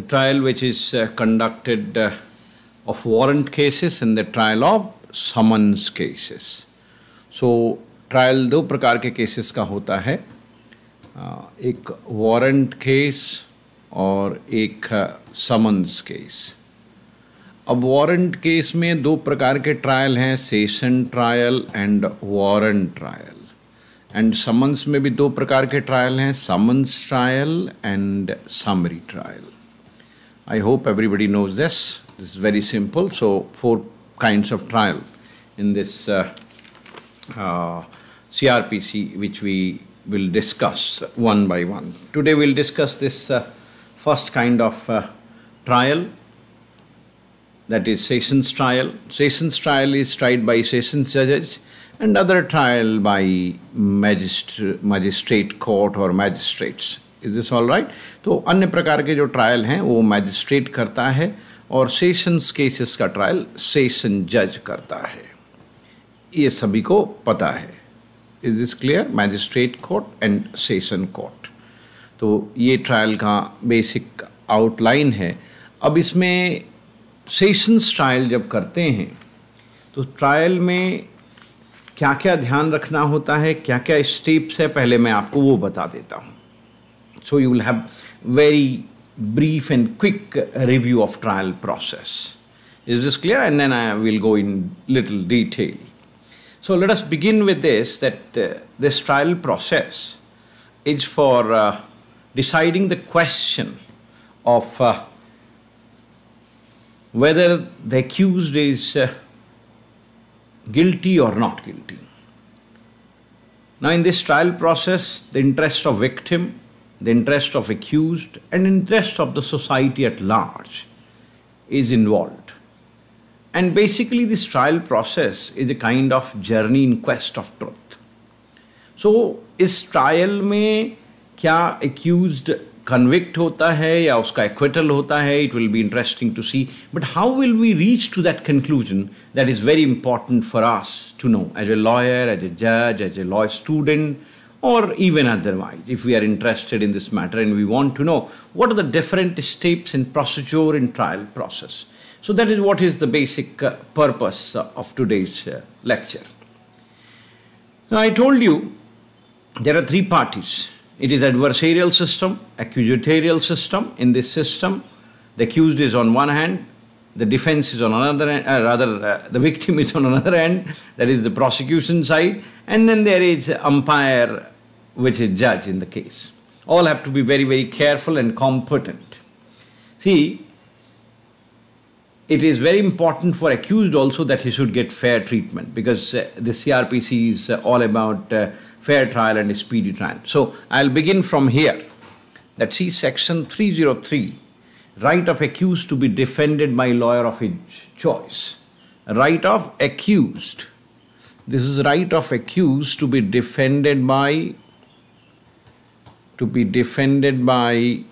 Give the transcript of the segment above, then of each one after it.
the trial which is uh, conducted uh, of warrant cases and the trial of summons cases. So trial दो प्रकार के cases का होता है एक वारंट केस और एक समन्स uh, केस अब वारंट केस में दो प्रकार के ट्रायल हैं session trial and warrant trial and summons में भी दो प्रकार के ट्रायल हैं summons trial and summary trial I hope everybody knows this. This is very simple. So four kinds of trial in this uh, uh, CRPC which we will discuss one by one. Today we'll discuss this uh, first kind of uh, trial that is Sessions trial. Sessions trial is tried by Sessions judges and other trial by magistr magistrate court or magistrates. Is this all right तो अन्य प्रकार के जो trial हैं वो magistrate करता है और सेशंस केसेस का ट्रायल सेशन जज करता है ये सभी को पता है is this clear magistrate court and session court तो ये ट्रायल का बेसिक आउटलाइन है अब इसमें सेशंस ट्रायल जब करते हैं तो ट्रायल में क्या क्या ध्यान रखना होता है क्या क्या स्टेप्स है पहले मैं आपको वो बता देता हूँ So you will have very brief and quick review of trial process. Is this clear? And then I will go in little detail. So let us begin with this, that uh, this trial process is for uh, deciding the question of uh, whether the accused is uh, guilty or not guilty. Now in this trial process, the interest of victim the interest of accused and interest of the society at large is involved. And basically this trial process is a kind of journey in quest of truth. So is trial may, kya accused convict hota hai ya uska acquittal hota hai, it will be interesting to see. But how will we reach to that conclusion that is very important for us to know as a lawyer, as a judge, as a law student, or even otherwise if we are interested in this matter and we want to know what are the different steps in procedure in trial process so that is what is the basic uh, purpose uh, of today's uh, lecture now i told you there are three parties it is adversarial system accusatorial system in this system the accused is on one hand the defense is on another end, uh, rather uh, the victim is on another end, that is the prosecution side, and then there is umpire which is judge in the case. All have to be very, very careful and competent. See, it is very important for accused also that he should get fair treatment because uh, the CRPC is uh, all about uh, fair trial and speedy trial. So I'll begin from here. That see section 303, right of accused to be defended by lawyer of his choice. Right of accused. This is right of accused to be defended by to be defended by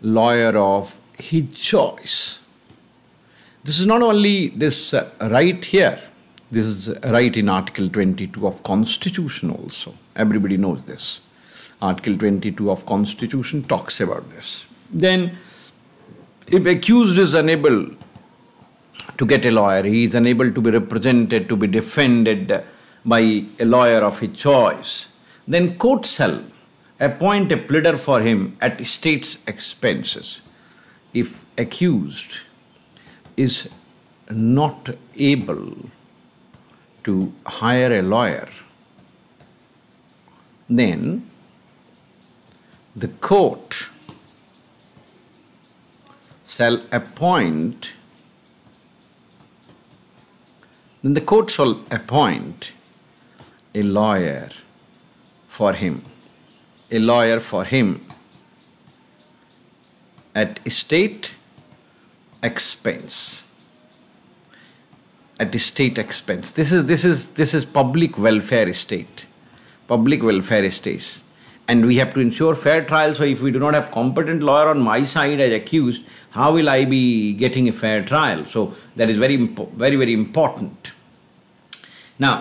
lawyer of his choice. This is not only this uh, right here, this is right in Article 22 of Constitution also. Everybody knows this. Article 22 of Constitution talks about this. Then, if accused is unable to get a lawyer, he is unable to be represented, to be defended by a lawyer of his choice, then courts shall appoint a pleader for him at state's expenses if accused is not able to hire a lawyer then the court shall appoint then the court shall appoint a lawyer for him, a lawyer for him at state expense at state expense this is this is this is public welfare state public welfare states and we have to ensure fair trial so if we do not have competent lawyer on my side as accused how will i be getting a fair trial so that is very very very important now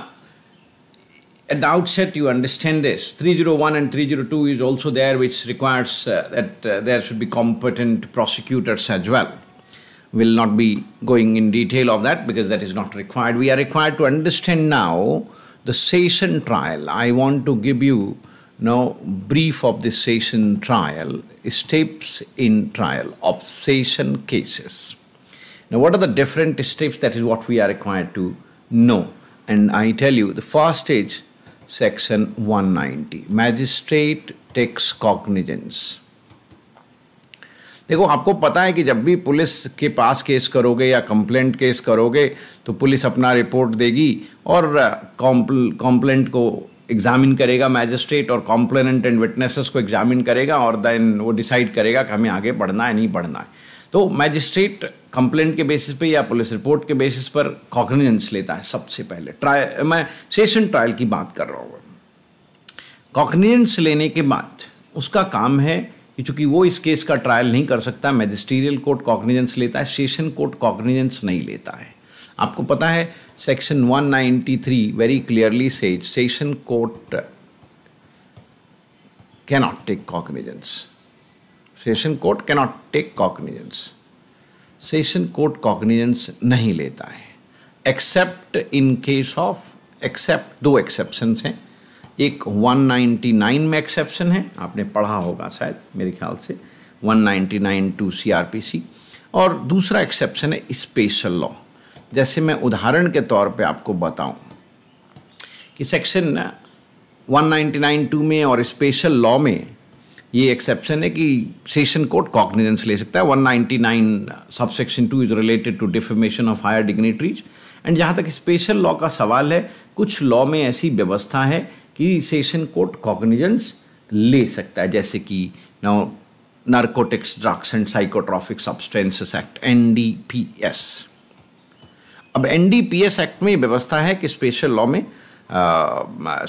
at the outset you understand this 301 and 302 is also there which requires uh, that uh, there should be competent prosecutors as well will not be going in detail of that because that is not required we are required to understand now the session trial i want to give you now brief of the session trial steps in trial of session cases now what are the different steps that is what we are required to know and i tell you the first stage section 190 magistrate takes cognizance देखो आपको पता है कि जब भी police के पास case करोगे या कंप्लेंट केस करोगे तो पुलिस अपना रिपोर्ट देगी और कंप्लेंट uh, को एग्जामिन करेगा मैजिस्ट्रेट और कॉम्प्लेनेंट एंड विटनेसेस को एग्जामिन करेगा और देन वो डिसाइड करेगा कि हमें आगे बढ़ना है नहीं बढ़ना है तो मैजिस्ट्रेट कंप्लेंट के बेसिस पे या पुलिस रिपोर्ट के बेसिस पर कॉग्निजेंस लेता है सबसे पहले ट्रायल मैं सेशन ट्रायल की बात कर रहा हूँ कॉग्निजेंस लेने के बाद उसका काम है कि चूंकि वो इस केस का ट्रायल नहीं कर सकता मैजिस्ट्रियल कोर्ट कॉग्निजेंस लेता है सेशन कोर्ट कॉग्निजेंस नहीं लेता है आपको पता है section 193 very clearly says session court cannot take cognizance session court cannot take cognizance session court cognizance नहीं लेता है except in case of except दो एक्सेप्शन हैं एक 199 में एक्सेप्शन है आपने पढ़ा होगा शायद मेरे ख्याल से 199 टू सीआरपीसी और दूसरा एक्सेप्शन है स्पेशल लॉ जैसे मैं उदाहरण के तौर पे आपको बताऊं कि सेक्शन 199 टू में और स्पेशल लॉ में ये एक्सेप्शन है कि सेशन कोर्ट कॉग्निजेंस ले सकता है 199 subsection two is related to defamation of higher dignitaries and जहाँ तक स्पेशल लॉ का सवाल है कुछ लॉ में ऐसी व्यवस्था है कि सेशन कोर्ट कॉग्निजेंस ले सकता है जैसे कि now narcotics drugs and psychotropic substances act S अब एस एक्ट में व्यवस्था है कि स्पेशल लॉ में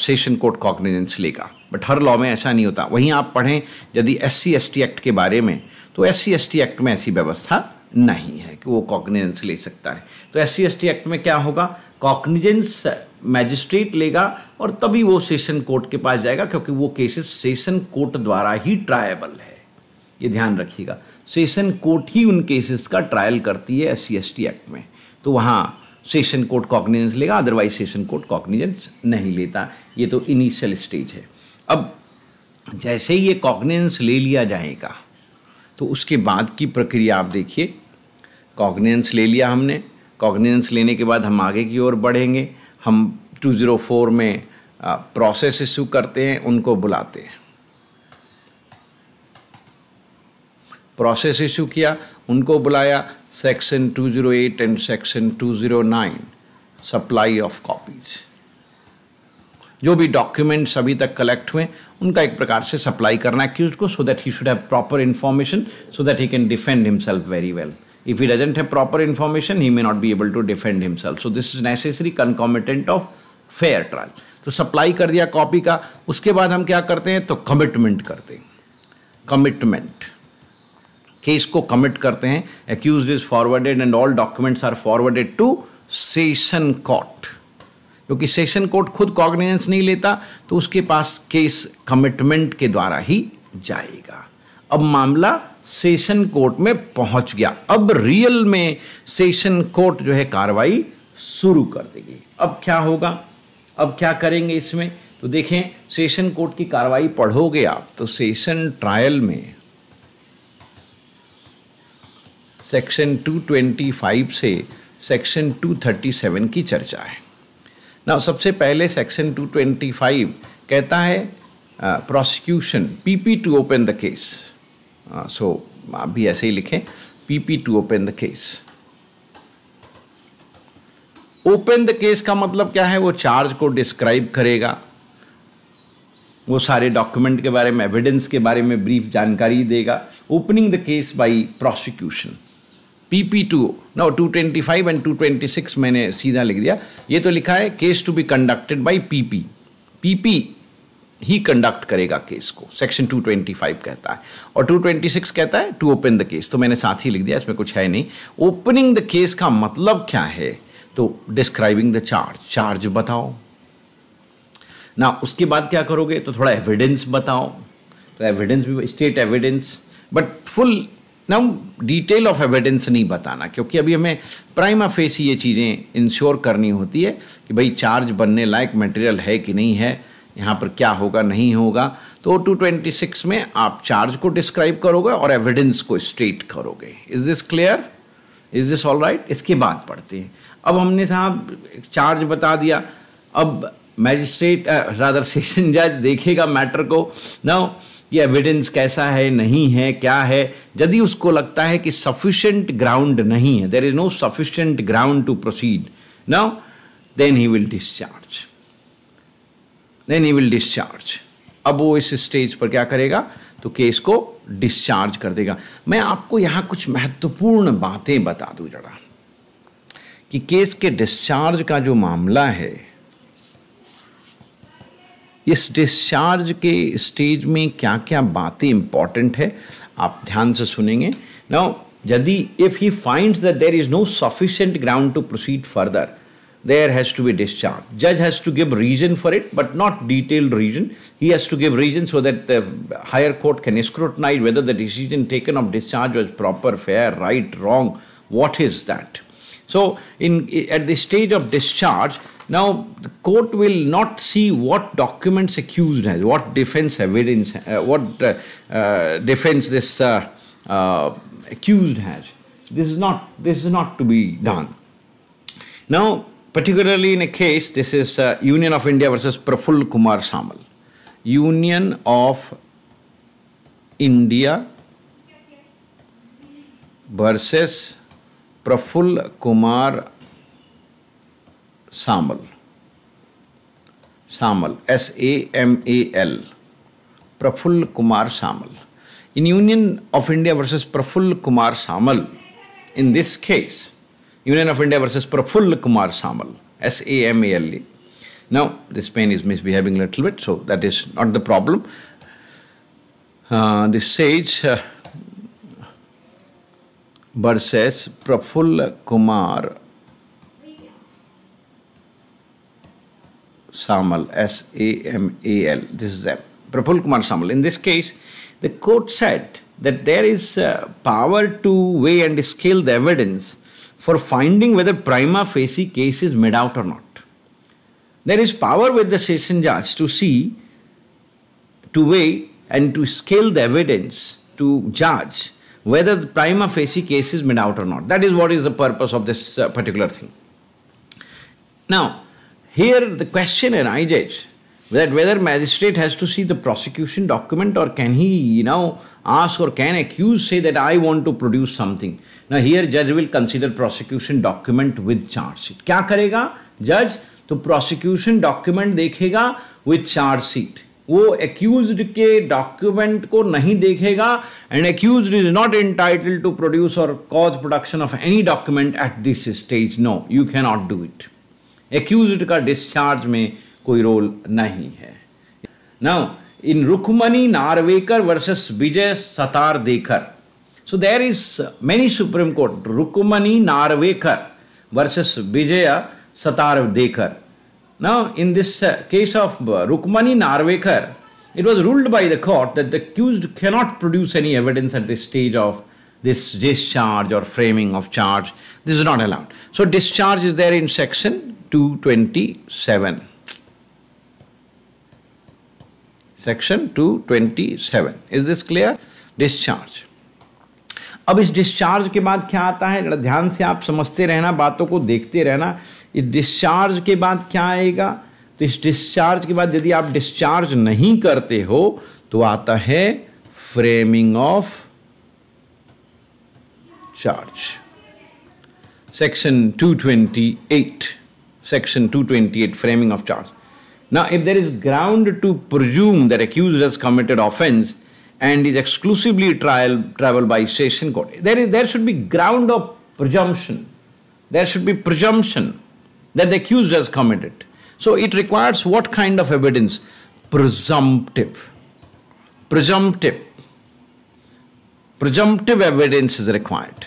सेशन कोर्ट कॉग्निजेंस लेगा बट हर लॉ में ऐसा नहीं होता वहीं आप पढ़ें यदि एस सी एक्ट के बारे में तो एस सी एक्ट में ऐसी व्यवस्था नहीं है कि वो कॉग्निजेंस ले सकता है तो एस सी एक्ट में क्या होगा कॉग्निजेंस मैजिस्ट्रेट लेगा और तभी वो सेशन कोर्ट के पास जाएगा क्योंकि वो केसेस सेशन कोर्ट द्वारा ही ट्रायबल है ये ध्यान रखिएगा सेशन कोर्ट ही उन केसेस का ट्रायल करती है एस सी एक्ट में तो वहाँ सेशन कोर्ट कॉग्निजेंस लेगा अदरवाइज सेशन कोर्ट कॉग्निजेंस नहीं लेता ये तो इनिशियल स्टेज है अब जैसे ही ये कॉग्नेंस ले लिया जाएगा तो उसके बाद की प्रक्रिया आप देखिए कॉग्नेंस ले लिया हमने कॉग्नेंस लेने के बाद हम आगे की ओर बढ़ेंगे हम 204 में प्रोसेस इशू करते हैं उनको बुलाते हैं प्रोसेस इशू किया उनको बुलाया section 208 and section 209 supply of copies जो भी डॉक्यूमेंट्स अभी तक कलेक्ट हुए उनका एक प्रकार से सप्लाई करना है को so that he should have proper information so that he can defend himself very well if he doesn't have proper information he may not be able to defend himself so this is necessary concomitant of fair trial तो supply कर दिया copy का उसके बाद हम क्या करते हैं तो कमिटमेंट करते हैं कमिटमेंट केस को कमिट करते हैं accused is forwarded and all documents are forwarded to session court क्योंकि सेशन कोर्ट खुद कॉग्निजेंस नहीं लेता तो उसके पास केस कमिटमेंट के द्वारा ही जाएगा अब मामला सेशन कोर्ट में पहुंच गया अब रियल में सेशन कोर्ट जो है कार्रवाई शुरू कर देगी अब क्या होगा अब क्या करेंगे इसमें तो देखें सेशन कोर्ट की कार्रवाई पढ़ोगे आप तो सेशन ट्रायल में सेक्शन 225 से सेक्शन 237 की चर्चा है ना सबसे पहले सेक्शन 225 कहता है prosecution PP to open the case सो आप भी ऐसे ही लिखें PP to open the case open the case का मतलब क्या है वो चार्ज को डिस्क्राइब करेगा वो सारे डॉक्यूमेंट के बारे में एविडेंस के बारे में ब्रीफ जानकारी देगा opening the case by prosecution P P two ना two twenty five and two twenty six मैंने सीधा लिख दिया ये तो लिखा है case to be conducted by P P P P ही कंडक्ट करेगा केस को सेक्शन टू ट्वेंटी फाइव कहता है और टू ट्वेंटी सिक्स कहता है टू ओपन द केस तो मैंने साथ ही लिख दिया इसमें कुछ है नहीं ओपनिंग द केस का मतलब क्या है तो डिस्क्राइबिंग द चार्ज चार्ज बताओ ना उसके बाद क्या करोगे तो थोड़ा एविडेंस बताओ तो एविडेंस भी state evidence but full now detail of evidence नहीं बताना क्योंकि अभी हमें प्राइमा फेस ये चीज़ें इंश्योर करनी होती है कि भाई चार्ज बनने लायक मटेरियल है कि नहीं है यहाँ पर क्या होगा नहीं होगा तो टू ट्वेंटी सिक्स में आप चार्ज को डिस्क्राइब करोगे और एविडेंस को स्टेट करोगे is this clear is this all right इसके बाद पढ़ते हैं अब हमने साहब चार्ज बता दिया अब मैजिस्ट्रेट रादर सेशन जज देखेगा मैटर को ना ये एविडेंस कैसा है नहीं है क्या है यदि उसको लगता है कि सफिशियंट ग्राउंड नहीं है there is no sufficient ground to proceed now then he will discharge then he will discharge अब वो इस स्टेज पर क्या करेगा तो केस को डिस्चार्ज कर देगा मैं आपको यहां कुछ महत्वपूर्ण बातें बता दू जरा कि केस के डिस्चार्ज का जो मामला है इस डिस्चार्ज के स्टेज में क्या क्या बातें इंपॉर्टेंट है आप ध्यान से सुनेंगे नाउ यदि if he finds that there is no sufficient ground to proceed further there has to be discharge जज has to give reason for it but not detailed reason he has to give reason so that the higher court can scrutinise whether the decision taken of discharge was proper fair right wrong what is that so in at the stage of discharge Now, the court will not see what documents accused has, what defense evidence, uh, what uh, uh, defense this uh, uh, accused has. This is not this is not to be done. Now, particularly in a case, this is uh, Union of India versus Praful Kumar Samal. Union of India versus Praful Kumar Samal Samal S A M A L Praful Kumar Samal in Union of India versus Praful Kumar Samal in this case Union of India versus Praful Kumar Samal S A M A L now this pen is misbehaving little bit so that is not the problem this says versus Praful Kumar Samal, S-A-M-A-L, this is a Prapul Kumar Samal. In this case, the court said that there is uh, power to weigh and scale the evidence for finding whether prima facie case is made out or not. There is power with the session judge to see, to weigh and to scale the evidence to judge whether the prima facie case is made out or not. That is what is the purpose of this uh, particular thing. Now, here the questioner IJs that whether magistrate has to see the prosecution document or can he you now ask or can accuse say that I want to produce something. Now here judge will consider prosecution document with charge sheet. क्या करेगा judge? to prosecution document with charge sheet. वो accused के document को नहीं देखेगा and accused is not entitled to produce or cause production of any document at this stage. No, you cannot do it. Accused का discharge में कोई role नहीं है now in Rukmini Narvekar versus Vijay Satardekar so there is many Supreme Court Rukmini Narvekar versus Vijay Satardekar now in this case of Rukmini Narvekar it was ruled by the court that the accused cannot produce any evidence at this stage of this discharge और framing of charge this is not allowed so discharge is there in section 227 section 227 is this clear discharge अब इस discharge के बाद क्या आता है ध्यान से आप समझते रहना बातों को देखते रहना इस डिस्चार्ज के बाद क्या आएगा तो इस डिस्चार्ज के बाद यदि आप डिस्चार्ज नहीं करते हो तो आता है framing of charge section 228 section 228 framing of charge. Now, if there is ground to presume that accused has committed offence and is exclusively trial traveled by session court, there is there should be ground of presumption. There should be presumption that the accused has committed. So it requires what kind of evidence? Presumptive. Presumptive. Presumptive evidence is required.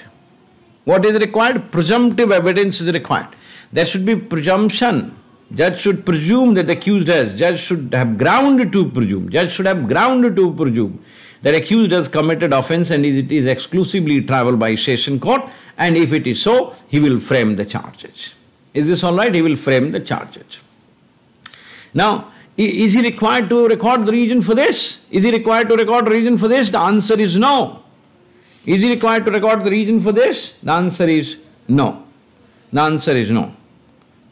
What is required? Presumptive evidence is required. There should be presumption. Judge should presume that accused has. Judge should have ground to presume. Judge should have ground to presume that accused has committed offence and it is exclusively trial by session court. And if it is so, he will frame the charges. Is this all right? He will frame the charges. Now, is he required to record the reason for this? Is he required to record the reason for this? The answer is no. Is he required to record the reason for this? The answer is no. The answer is no.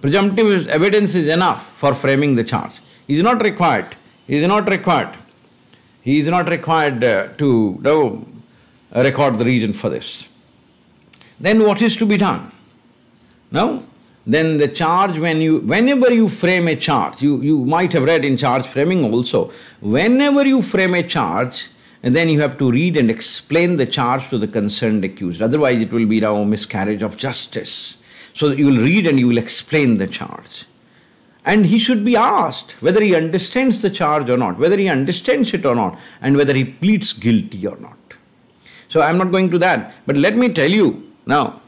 Presumptive evidence is enough for framing the charge. He is not required. He is not required. He is not required uh, to no, record the reason for this. Then what is to be done? Now, then the charge when you whenever you frame a charge, you, you might have read in charge framing also, whenever you frame a charge, and then you have to read and explain the charge to the concerned accused. Otherwise, it will be now miscarriage of justice. So you will read and you will explain the charge. And he should be asked whether he understands the charge or not, whether he understands it or not, and whether he pleads guilty or not. So I'm not going to that. But let me tell you now,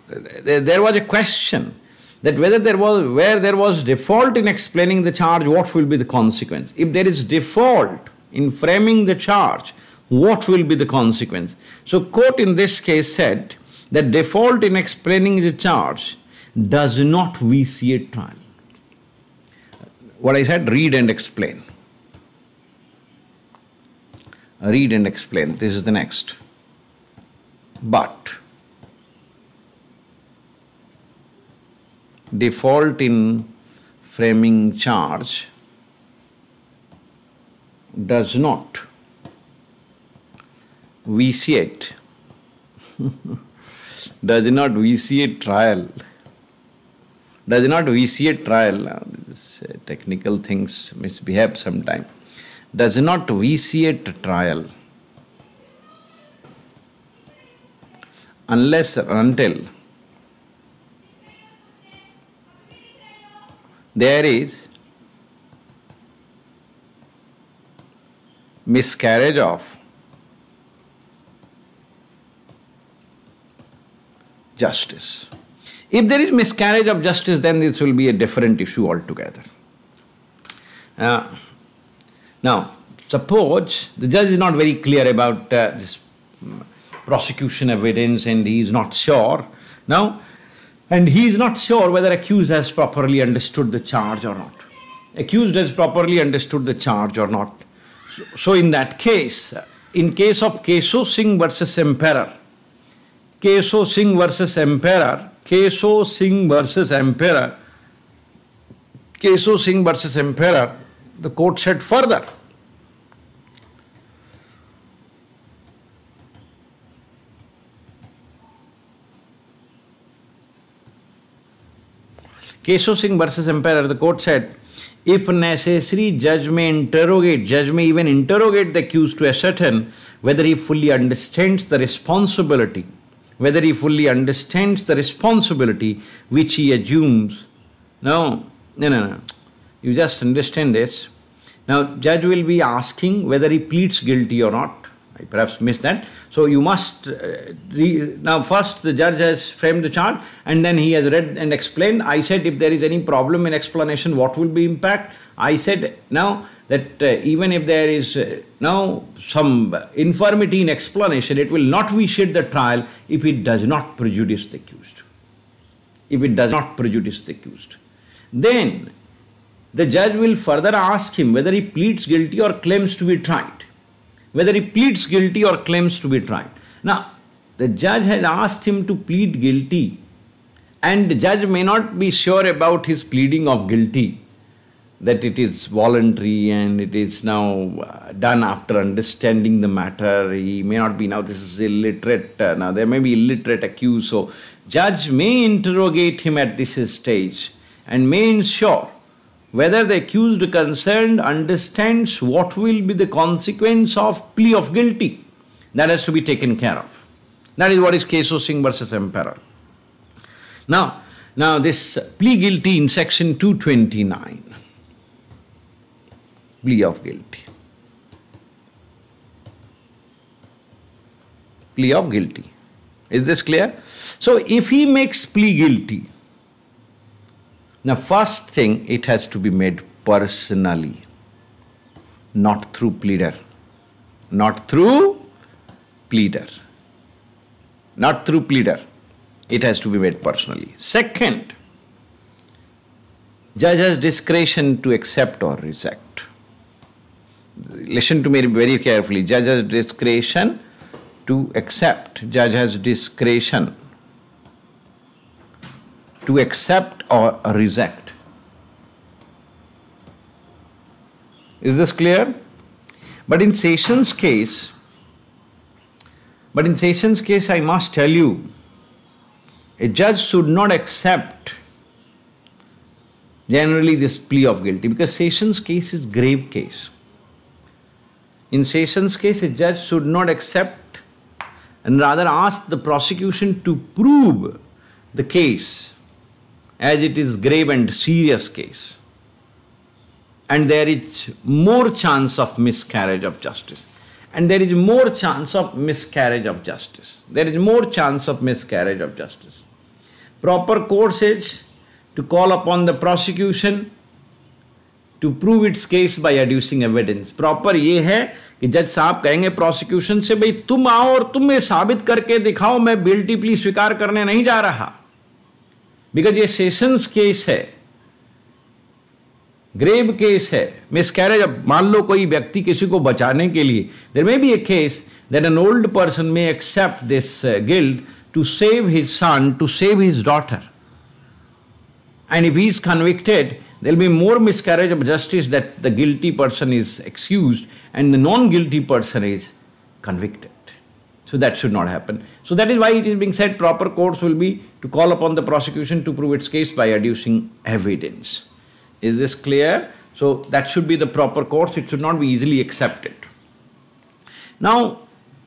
there was a question that whether there was where there was default in explaining the charge, what will be the consequence? If there is default in framing the charge, what will be the consequence? So court in this case said that default in explaining the charge does not vitiate trial. What I said, read and explain. Read and explain. This is the next. But default in framing charge does not it. does not vitiate trial does not vitiate trial, now, uh, this, uh, technical things misbehave sometimes, does not a trial unless until there is miscarriage of justice. If there is miscarriage of justice, then this will be a different issue altogether. Uh, now, suppose the judge is not very clear about uh, this mm, prosecution evidence and he is not sure. Now, and he is not sure whether accused has properly understood the charge or not. Accused has properly understood the charge or not. So, so in that case, uh, in case of Keso Singh versus Emperor, Keso Singh versus Emperor. Keso Singh versus Emperor. Keso Singh versus Emperor. The court said further. Keso Singh versus Emperor, the court said, if necessary, judge may interrogate, judge may even interrogate the accused to ascertain whether he fully understands the responsibility whether he fully understands the responsibility which he assumes. No, no, no, no. You just understand this. Now, judge will be asking whether he pleads guilty or not. I perhaps missed that. So you must uh, now first the judge has framed the chart and then he has read and explained. I said if there is any problem in explanation, what will be impact? I said now that uh, even if there is uh, now some infirmity in explanation, it will not vitiate the trial if it does not prejudice the accused. If it does not prejudice the accused. Then the judge will further ask him whether he pleads guilty or claims to be tried. Whether he pleads guilty or claims to be tried. Now, the judge has asked him to plead guilty and the judge may not be sure about his pleading of guilty that it is voluntary and it is now uh, done after understanding the matter. He may not be now, this is illiterate. Uh, now, there may be illiterate accused. So, judge may interrogate him at this stage and may ensure whether the accused concerned understands what will be the consequence of plea of guilty. That has to be taken care of. That is what is case of Singh versus Emperor. Now, now this plea guilty in section 229 plea of guilty. Plea of guilty. Is this clear? So if he makes plea guilty, now first thing it has to be made personally, not through pleader, not through pleader, not through pleader. It has to be made personally. Second, judge has discretion to accept or reject listen to me very carefully. Judge has discretion to accept. Judge has discretion to accept or reject. Is this clear? But in Sessions case, but in Sessions case, I must tell you, a judge should not accept generally this plea of guilty because Sessions case is grave case. In Sessions case, a judge should not accept and rather ask the prosecution to prove the case as it is grave and serious case. And there is more chance of miscarriage of justice. And there is more chance of miscarriage of justice. There is more chance of miscarriage of justice. Proper court says to call upon the prosecution to prove its case by adducing evidence proper ये है कि जज साहब कहेंगे prosecution से भाई तुम आओ और तुम ये साबित करके दिखाओ मैं बिल्टी प्ली स्वीकार करने नहीं जा रहा बिकॉज ये सेशंस केस है ग्रेव केस है मिस कैरेज अब मान लो कोई व्यक्ति किसी को बचाने के लिए there may be a case then an old person may accept this guilt to save his son to save his daughter and if he is convicted There will be more miscarriage of justice that the guilty person is excused and the non-guilty person is convicted. So that should not happen. So that is why it is being said proper courts will be to call upon the prosecution to prove its case by adducing evidence. Is this clear? So that should be the proper course. It should not be easily accepted. Now,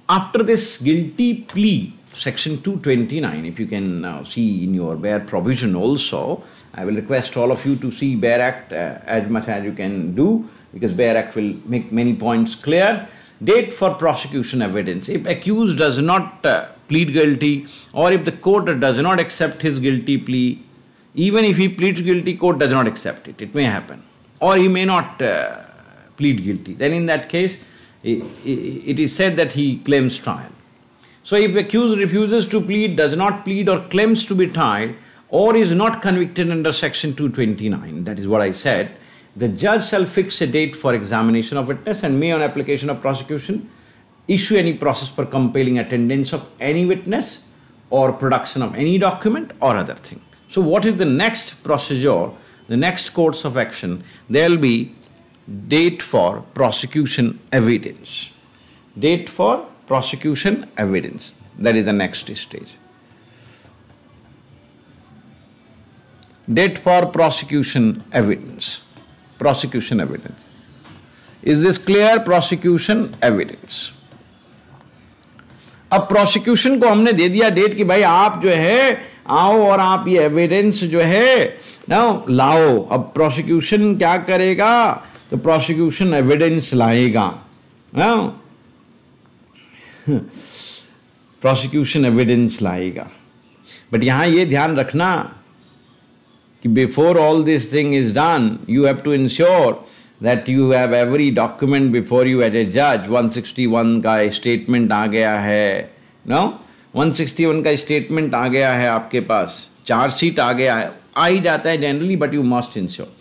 after this guilty plea, section 229, if you can now uh, see in your bare provision also, I will request all of you to see Bear Act uh, as much as you can do because Bear Act will make many points clear. Date for prosecution evidence. If accused does not uh, plead guilty or if the court does not accept his guilty plea, even if he pleads guilty, court does not accept it. It may happen. Or he may not uh, plead guilty. Then in that case, it is said that he claims trial. So if accused refuses to plead, does not plead or claims to be tried, or is not convicted under section 229 that is what i said the judge shall fix a date for examination of witness and may on application of prosecution issue any process for compelling attendance of any witness or production of any document or other thing so what is the next procedure the next course of action there will be date for prosecution evidence date for prosecution evidence that is the next stage date for prosecution evidence prosecution evidence is this clear prosecution evidence अब prosecution को हमने दे दिया date कि भाई आप जो है आओ और आप ये एविडेंस जो है ना लाओ अब प्रोसिक्यूशन क्या करेगा तो प्रोसिक्यूशन एविडेंस लाएगा ना प्रोसिक्यूशन एविडेंस लाएगा बट यहां ये ध्यान रखना before all this thing is done you have to ensure that you have every document before you as a जज 161 का स्टेटमेंट आ गया है नो no? 161 का स्टेटमेंट आ गया है आपके पास चार्जशीट आ गया है आ ही जाता है generally but you must ensure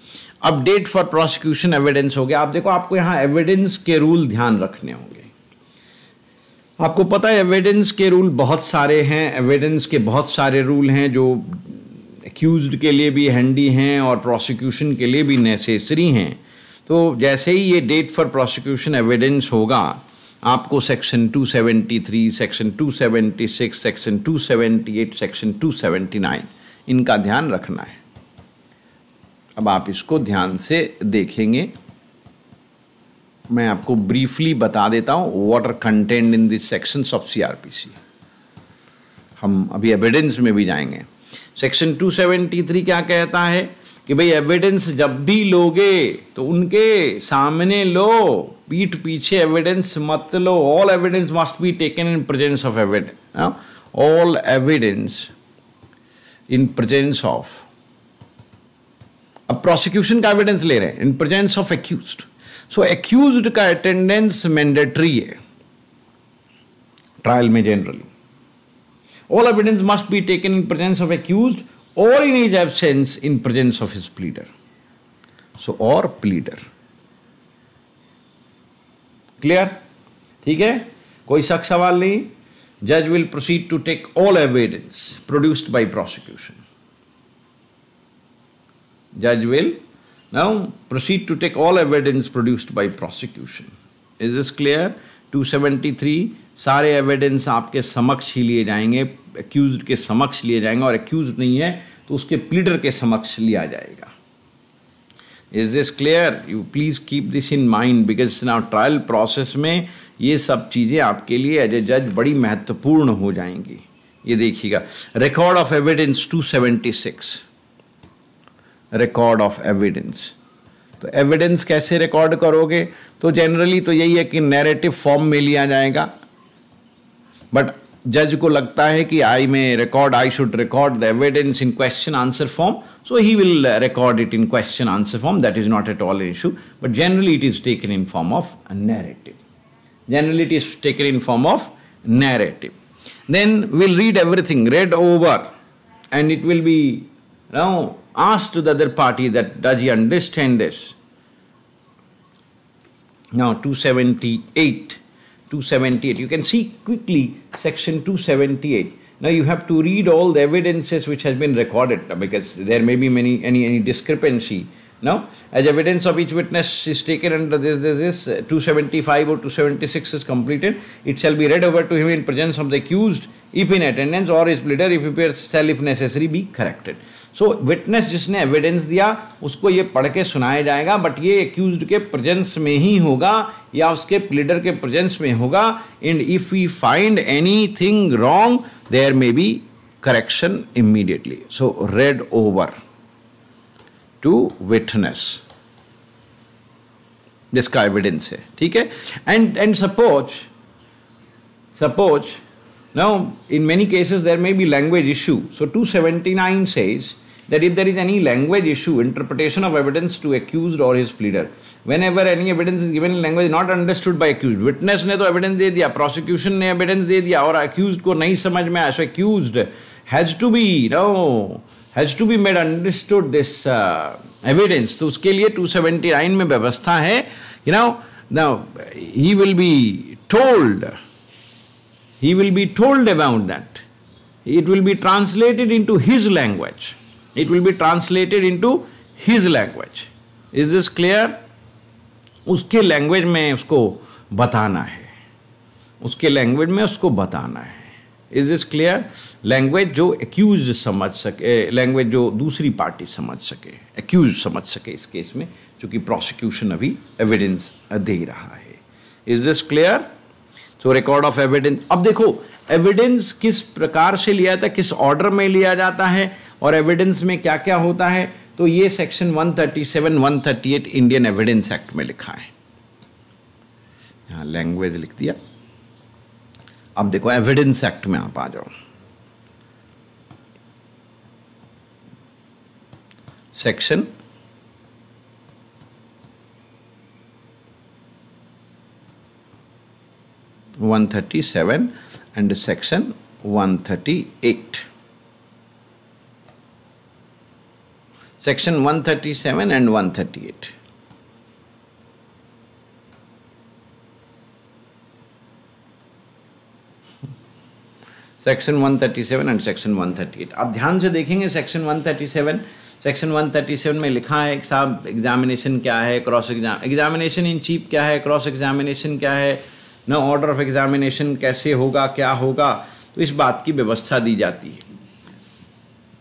update for prosecution evidence हो गया आप देखो आपको यहाँ एविडेंस के रूल ध्यान रखने होंगे आपको पता है एविडेंस के रूल बहुत सारे हैं एविडेंस के बहुत सारे रूल हैं जो एक्यूज के लिए भी हैंडी हैं और प्रोसिक्यूशन के लिए भी नेसेसरी हैं तो जैसे ही ये डेट फॉर प्रोसिक्यूशन एविडेंस होगा आपको सेक्शन 273, सेक्शन 276, सेक्शन 278, सेक्शन 279 इनका ध्यान रखना है अब आप इसको ध्यान से देखेंगे मैं आपको ब्रीफली बता देता हूँ what are content in this section of CrPC हम अभी एविडेंस में भी जाएंगे सेक्शन 273 क्या कहता है कि भाई एविडेंस जब भी लोगे तो उनके सामने लो पीठ पीछे एविडेंस मत लो all evidence must be taken in presence of evidence all evidence in presence of अब प्रोसिक्यूशन का एविडेंस ले रहे हैं in presence of accused so accused का अटेंडेंस मैंडेटरी है ट्रायल में generally all evidence must be taken in presence of accused or in his absence in presence of his pleader. So, or pleader. Clear? ठीक है कोई शक सवाल नहीं जज will proceed to take all evidence judge will now proceed to take all evidence produced by prosecution. Is this clear? 273 सारे evidence आपके समक्ष ही लिए जाएंगे एक्यूज के समक्ष लिए जाएंगे और एक्यूज नहीं है तो उसके प्लीडर के समक्ष लिया जाएगा is this clear you please keep this in mind because now trial process में ये सब चीज़ें आपके लिए एज ए जज बड़ी महत्वपूर्ण हो जाएंगी ये देखिएगा record of evidence 276 record of evidence तो एविडेंस कैसे रिकॉर्ड करोगे तो जनरली तो यही है कि नैरेटिव फॉर्म में लिया जाएगा बट जज को लगता है कि I may record I should record the evidence in question answer form so he will record it in question answer form that is not at all issue but generally it is taken in form of narrative generally it is taken in form of narrative then we'll read everything read over and it will be now asked to the other party that does he understand this now 278 278. You can see quickly section 278. Now you have to read all the evidences which has been recorded because there may be many any any discrepancy. Now, as evidence of each witness is taken under this, this, this uh, 275 or 276 is completed, it shall be read over to him in presence of the accused, if in attendance, or his later if appears, shall, if necessary, be corrected. So witness जिसने evidence दिया उसको ये पढ़ के सुनाया जाएगा but ये accused के प्रेजेंस में ही होगा या उसके प्लीडर के प्रेजेंस में होगा and if we find anything wrong there may be correction immediately so read over to witness जिसका एविडेंस है ठीक है and and suppose suppose Now, in many cases, there may be language issue. So 279 says that if there is any language issue, interpretation of evidence to accused or his pleader, whenever any evidence is given in language not understood by accused, witness ne to evidence de दिया, prosecution ne evidence de दिया or accused ko nahi samaj mein आया, so accused has to be, no, has to be made understood this evidence. So, uske liye 279 vyavastha hai. You know, now he will be told. he will be told about that. It will be translated into his language. It will be translated into his language. Is this clear? उसके language में उसको बताना है उसके language में उसको बताना है इज इज क्लियर लैंग्वेज जो एक्यूज समझ सके लैंग्वेज जो दूसरी पार्टी समझ सके एक्यूज समझ सके इस केस में चूँकि प्रोसिक्यूशन अभी एविडेंस दे रहा है is this clear so record of evidence अब देखो एविडेंस किस प्रकार से लिया जाता है किस ऑर्डर में लिया जाता है और एविडेंस में क्या क्या होता है तो ये सेक्शन 137 138 इंडियन एविडेंस एक्ट में लिखा है यहाँ लैंग्वेज लिख दिया अब देखो एविडेंस एक्ट में आप आ जाओ section 137 and section 138. Section 137 and 138. सेक्शन 137 एंड सेक्शन 138 आप ध्यान से देखेंगे सेक्शन 137 सेक्शन 137 में लिखा है साहब एग्जामिनेशन क्या है cross exam examination in chief क्या है क्रॉस एग्जामिनेशन क्या है न ऑर्डर ऑफ एग्जामिनेशन कैसे होगा क्या होगा तो इस बात की व्यवस्था दी जाती है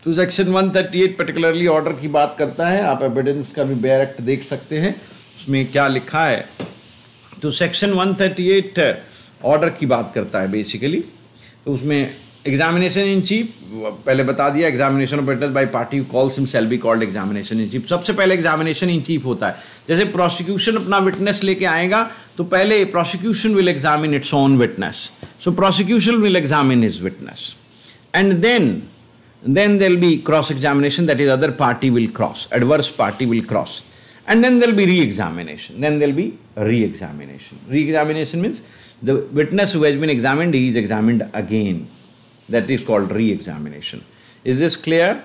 तो section one thirty eight particularly order की बात करता है आप एविडेंस का भी बेयर एक्ट देख सकते हैं उसमें क्या लिखा है तो section one thirty eight order की बात करता है बेसिकली तो उसमें एग्जामिनेशन इन चीफ पहले बता दिया examination of by party calls in shall be called examination in chief सबसे पहले एग्जामिनेशन इन चीफ होता है जैसे प्रोसिक्यूशन अपना विटनेस लेके आएगा तो पहले prosecution will examine its own witness so prosecution will examine is witness and then then they'll be cross examination that is other party will cross adverse party will cross and then they'll be re examination then they'll be re examination re examination means the witness who's been examined is examined again That is called re-examination. Is this clear?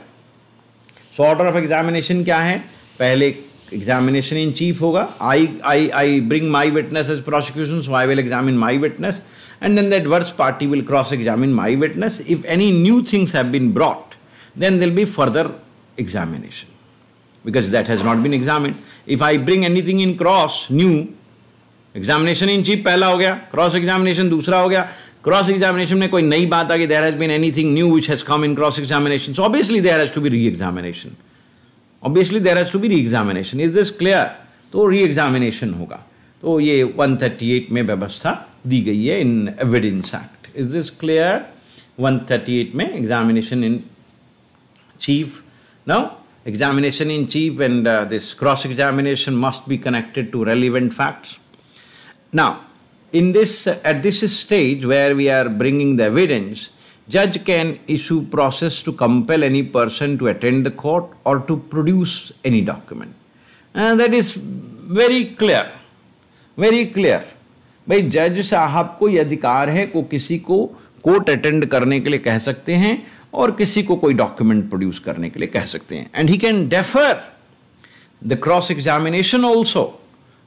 So order of examination क्या है? पहले examination in chief hoga. I I I bring my witness as prosecution, so I will examine my witness, and then the adverse party will cross-examine my witness. If any new things have been brought, then there'll be further examination because that has not been examined. If I bring anything in cross new, examination in chief पहला हो गया, cross examination दूसरा हो गया. Cross examination में कोई नई बात आगे there has been anything new which has come in cross examination obviously there has to be re examination obviously there has to be re examination is this clear तो re examination होगा तो ये 138 में व्यवस्था दी गई है in Evidence Act is this clear 138 में examination in chief now examination in chief and this cross examination must be connected to relevant facts now in this at this stage where we are bringing the evidence judge can issue process to compel any person to attend the court or to produce any document and that is very clear very clear भाई judge sahab ko ye adhikar hai ko kisi ko court attend karne ke liye keh sakte hain और किसी को कोई document produce करने के लिए कह सकते हैं and he can defer the cross examination also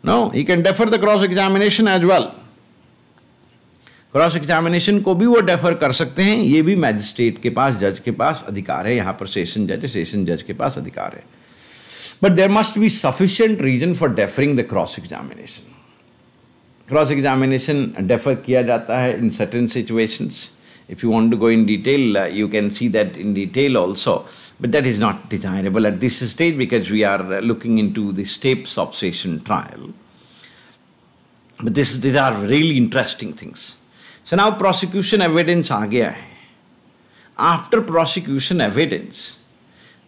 no he can defer the cross examination as well cross examination को भी वो डेफर कर सकते हैं ये भी मैजिस्ट्रेट के पास जज के पास अधिकार है यहाँ पर सेशन जज सेशन जज के पास अधिकार है but there must be sufficient reason for deferring the cross examination cross examination defer किया जाता है in certain situation if you want to go in detail you can see that in detail also but that is not desirable at this stage because we are looking into the steps of session trial but this these are really interesting things सुनाओ prosecution evidence आ गया है after prosecution evidence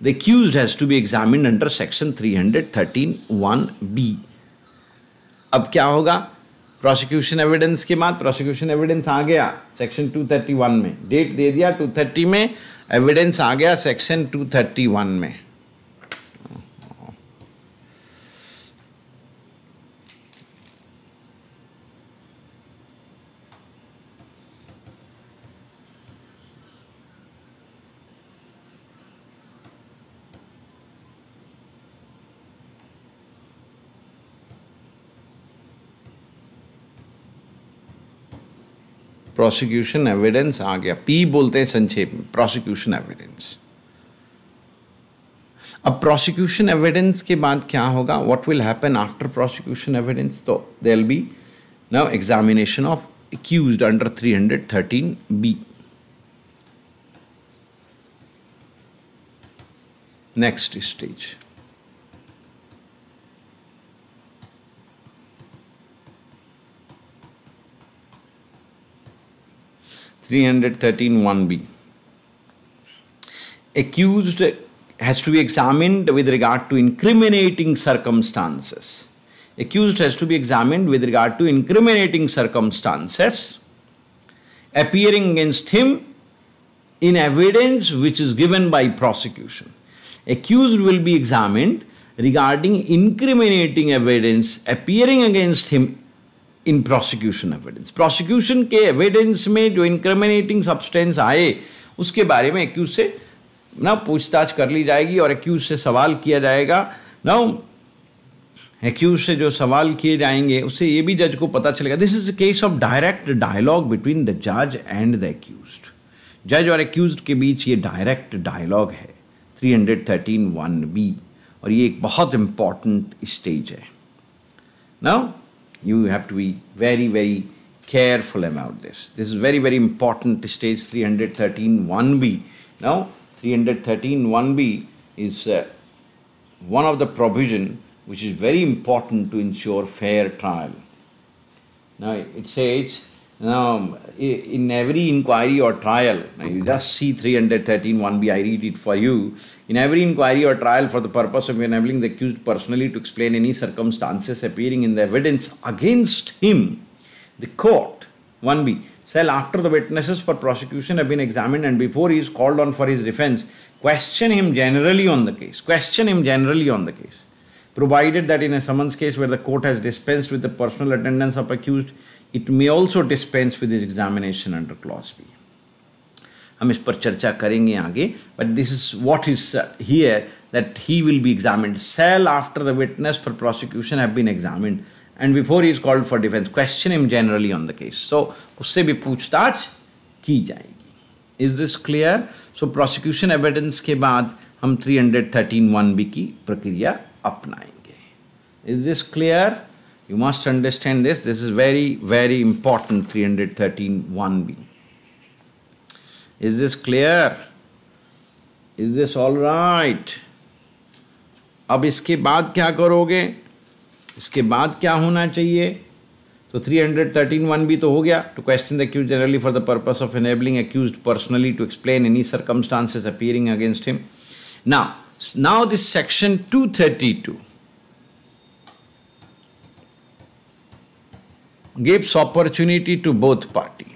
the accused has to be examine under section three hundred thirteen one B अब क्या होगा prosecution evidence के बाद prosecution evidence आ गया सेक्शन 231 में डेट दे दिया 230 में एविडेंस आ गया सेक्शन 231 में प्रोसिक्यूशन एविडेंस आ गया पी बोलते हैं संक्षेप में प्रोसिक्यूशन एविडेंस अब प्रोसिक्यूशन एविडेंस के बाद क्या होगा what will happen after prosecution evidence तो they will be now examination of under hundred thirteen B next stage 313 1b. Accused has to be examined with regard to incriminating circumstances. Accused has to be examined with regard to incriminating circumstances appearing against him in evidence which is given by prosecution. Accused will be examined regarding incriminating evidence appearing against him in prosecution evidence prosecution के evidence में जो incriminating substance आए उसके बारे में accused से ना पूछताछ कर ली जाएगी और एक्यूज से सवाल किया जाएगा ना एक्यूज से जो सवाल किए जाएंगे उससे ये भी जज को पता चलेगा this is a case of direct dialogue between the जज एंड द एक्यूज जज और एक्यूज के बीच ये डायरेक्ट डायलॉग है three hundred thirteen one B और ये एक बहुत इंपॉर्टेंट स्टेज है ना you have to be very, very careful about this. This is very, very important stage 313, one b Now, 313, one b is uh, one of the provision which is very important to ensure fair trial. Now, it says now, in every inquiry or trial, you just see 313 1B, I read it for you. In every inquiry or trial for the purpose of enabling the accused personally to explain any circumstances appearing in the evidence against him, the court, 1B, shall after the witnesses for prosecution have been examined and before he is called on for his defense, question him generally on the case. Question him generally on the case provided that in a summons case where the court has dispensed with the personal attendance of accused, it may also dispense with is examination under clause B हम इस पर चर्चा करेंगे आगे but this is what is here that he will be examine shall after the witness for prosecution have been examine and before he is called for defence question him generally on the case सो उससे भी पूछताछ की जाएगी is this clear so prosecution evidence के बाद हम three hundred thirteen one B की प्रक्रिया अपनाएंगे is this clear You must understand this. This is very, very important 313.1b. Is this clear? Is this all right? अब इसके बाद क्या करोगे इसके बाद क्या होना चाहिए तो 313 वन भी तो हो गया to question the accused generally for the purpose of enabling accused personally to explain any circumstances appearing against him now now this section 232 gives opportunity to both parties.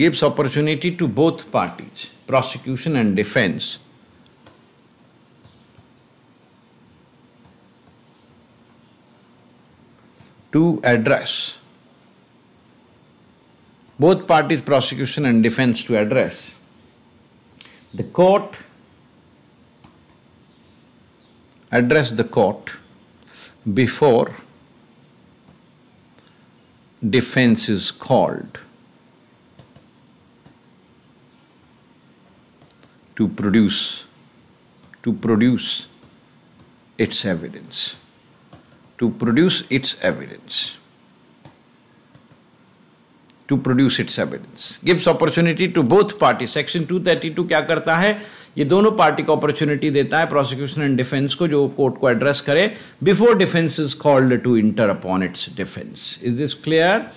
gives opportunity to both parties, prosecution and defense, to address both parties, prosecution and defense, to address the court addressed the court before defense is called to produce to produce its evidence to produce its evidence to produce its evidence. Gives opportunity to both parties. Section 232 क्या करता है ये दोनों party को opportunity देता है prosecution and defence को जो कोर्ट को एड्रेस करे before defence is called to enter upon its defence is this clear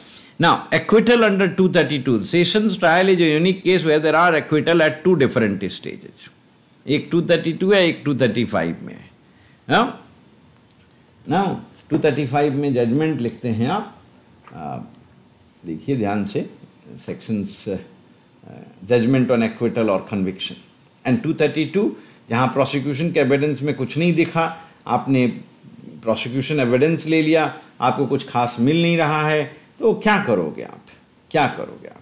Now, acquittal under 232. Sessions trial is a unique case where there are acquittal at two different stages. एक 232 है एक 235 में है ना now 235 में judgement लिखते हैं आप देखिए ध्यान से सेक्शंस जजमेंट ऑन एक्विटल और कन्विक्शन एंड 232 जहाँ प्रोसिक्यूशन के एविडेंस में कुछ नहीं दिखा आपने प्रोसिक्यूशन एविडेंस ले लिया आपको कुछ खास मिल नहीं रहा है तो क्या करोगे आप क्या करोगे आप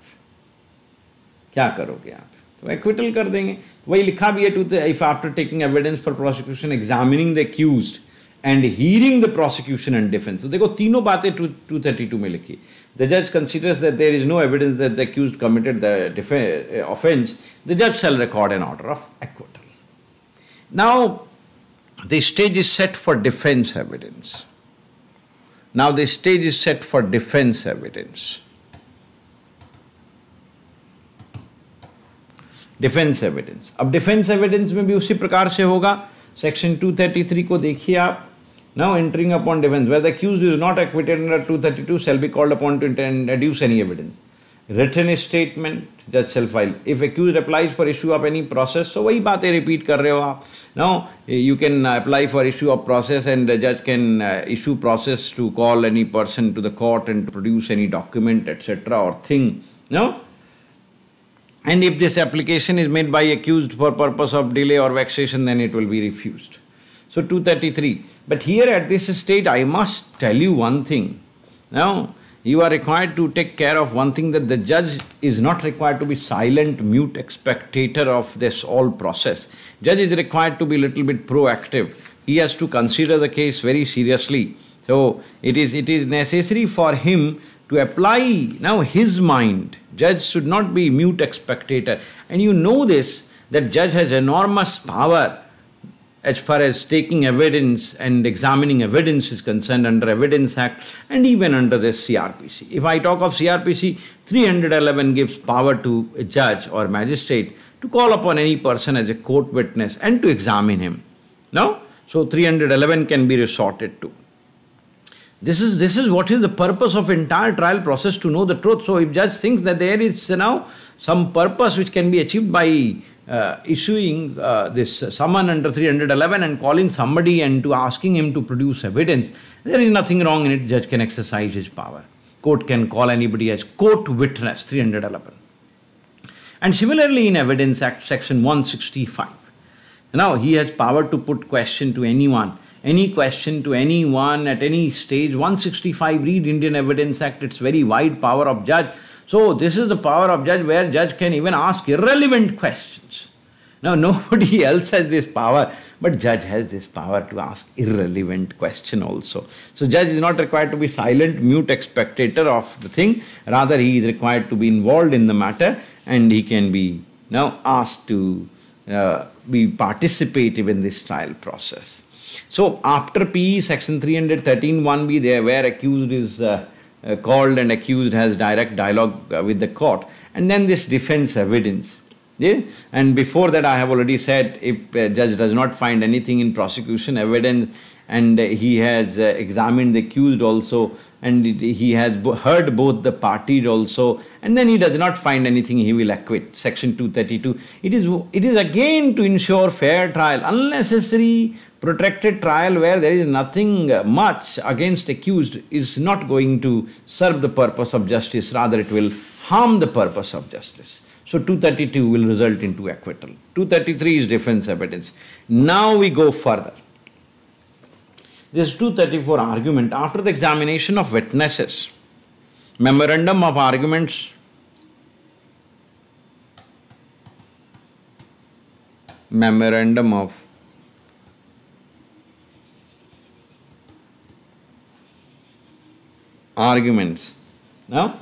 क्या करोगे आप तो एक्विटल कर देंगे तो वही लिखा भी है to if after taking evidence for prosecution examining the accused and hearing the prosecution and defence देखो तीनों बातें टू टू थर्टी टू में लिखी द जज considers that there is no evidence that the accused committed the offence the जज शैल record N order of acquittal now the stage is set for defense evidence. Now the stage is set for defense evidence. Defence evidence अब defence evidence में भी उसी प्रकार से होगा section 233 को देखिए आप now entering upon defense, where the accused is not acquitted under 232 shall be called upon to adduce any evidence. Written statement, judge shall file. If accused applies for issue of any process, so वही बातें repeat कर रहे हो आप. Now you can apply for issue of process and the judge can uh, issue process to call any person to the court and to produce any document etc. or thing. No? And if this application is made by accused for purpose of delay or vexation, then it will be refused. So 233. But here at this stage, I must tell you one thing. Now, you are required to take care of one thing that the judge is not required to be silent, mute spectator of this all process. Judge is required to be little bit proactive. He has to consider the case very seriously. So it is it is necessary for him to apply now his mind. Judge should not be mute spectator. And you know this that judge has enormous power as far as taking evidence and examining evidence is concerned under Evidence Act and even under the CRPC. If I talk of CRPC, 311 gives power to a judge or magistrate to call upon any person as a court witness and to examine him. Now, so 311 can be resorted to. This is this is what is the purpose of entire trial process to know the truth. So if judge thinks that there is now some purpose which can be achieved by uh, issuing uh, this summon under 311 and calling somebody and to asking him to produce evidence, there is nothing wrong in it. Judge can exercise his power. Court can call anybody as court witness 311. And similarly in Evidence Act section 165. Now he has power to put question to anyone, any question to anyone at any stage. 165 read Indian Evidence Act. It's very wide power of judge so this is the power of judge where judge can even ask irrelevant questions. Now nobody else has this power, but judge has this power to ask irrelevant question also. So judge is not required to be silent, mute spectator of the thing. Rather he is required to be involved in the matter and he can be now asked to uh, be participative in this trial process. So after P section 313 1B there where accused is uh, uh, called and accused has direct dialogue uh, with the court and then this defense evidence yeah? and before that i have already said if judge does not find anything in prosecution evidence and he has uh, examined the accused also and he has heard both the parties also and then he does not find anything he will acquit section 232 it is it is again to ensure fair trial unnecessary protracted trial where there is nothing much against accused is not going to serve the purpose of justice rather it will harm the purpose of justice so 232 will result into acquittal 233 is defense evidence now we go further this 234 argument after the examination of witnesses memorandum of arguments memorandum of arguments. Now,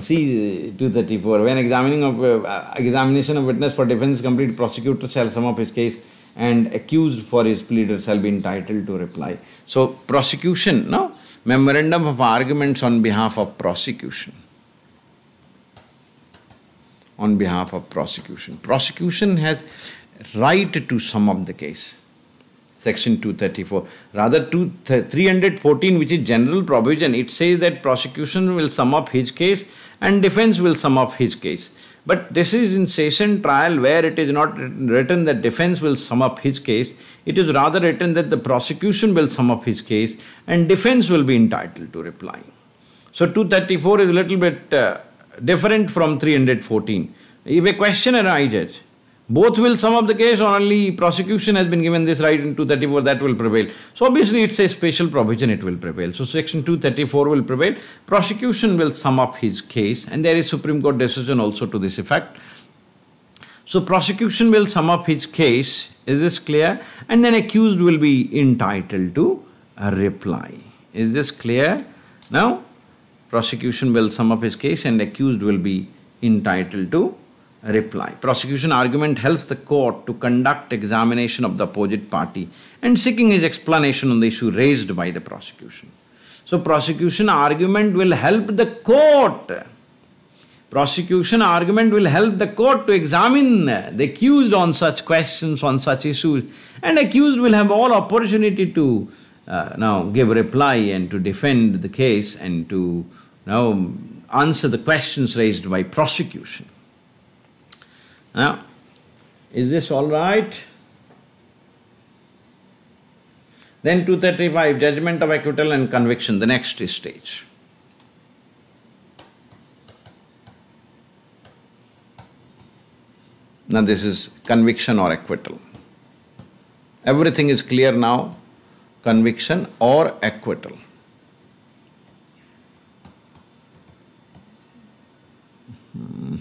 see 234, when examining of, uh, examination of witness for defense complete, prosecutor shall sum up his case and accused for his pleader shall be entitled to reply. So, prosecution, now memorandum of arguments on behalf of prosecution. On behalf of prosecution. Prosecution has right to sum up the case section 234. Rather, two, 314, which is general provision, it says that prosecution will sum up his case and defense will sum up his case. But this is in session trial where it is not written that defense will sum up his case. It is rather written that the prosecution will sum up his case and defense will be entitled to reply. So 234 is a little bit uh, different from 314. If a question arises, both will sum up the case or only prosecution has been given this right in 234 that will prevail. So obviously it's a special provision it will prevail. So section 234 will prevail. Prosecution will sum up his case and there is Supreme Court decision also to this effect. So prosecution will sum up his case. Is this clear? And then accused will be entitled to a reply. Is this clear? Now prosecution will sum up his case and accused will be entitled to reply. Prosecution argument helps the court to conduct examination of the opposite party and seeking his explanation on the issue raised by the prosecution. So prosecution argument will help the court. Prosecution argument will help the court to examine the accused on such questions, on such issues and accused will have all opportunity to uh, now give reply and to defend the case and to now answer the questions raised by prosecution. Now, is this all right? Then 235, judgment of acquittal and conviction, the next stage. Now this is conviction or acquittal. Everything is clear now, conviction or acquittal. Hmm.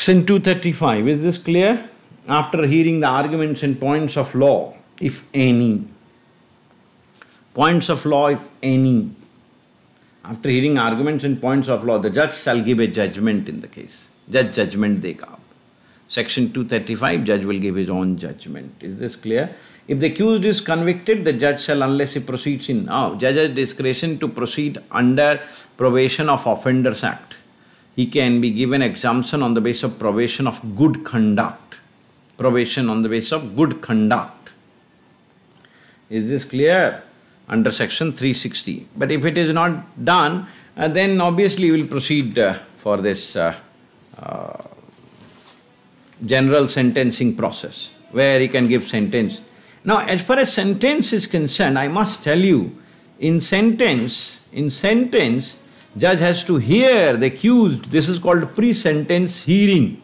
Section 235, is this clear? After hearing the arguments and points of law, if any, points of law, if any, after hearing arguments and points of law, the judge shall give a judgment in the case. Judge judgment dega. Section 235, judge will give his own judgment. Is this clear? If the accused is convicted, the judge shall, unless he proceeds in now, judge's discretion to proceed under probation of Offenders Act he can be given exemption on the basis of probation of good conduct. Probation on the basis of good conduct. Is this clear? Under section 360. But if it is not done, uh, then obviously we will proceed uh, for this uh, uh, general sentencing process where he can give sentence. Now, as far as sentence is concerned, I must tell you, in sentence, in sentence, Judge has to hear the accused. This is called pre-sentence hearing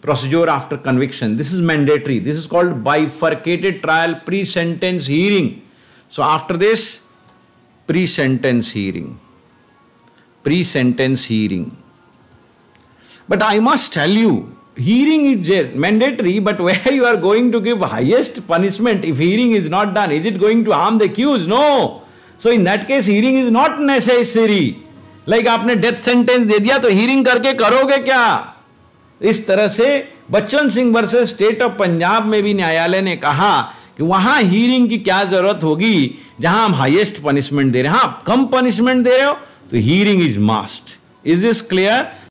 procedure after conviction. This is mandatory. This is called bifurcated trial pre-sentence hearing. So after this, pre-sentence hearing. Pre-sentence hearing. But I must tell you, hearing is mandatory, but where you are going to give highest punishment if hearing is not done, is it going to harm the accused? No. So in that case, hearing is not necessary. Like like आपने death sentence दे दिया तो hearing करके करोगे क्या इस तरह से Bachan Singh versus state of Punjab में भी न्यायालय ने कहा कि वहां हियरिंग की क्या जरूरत होगी जहां हम हाईएस्ट पनिशमेंट दे रहे हैं हाँ कम पनिशमेंट दे रहे हो तो hearing is must is this clear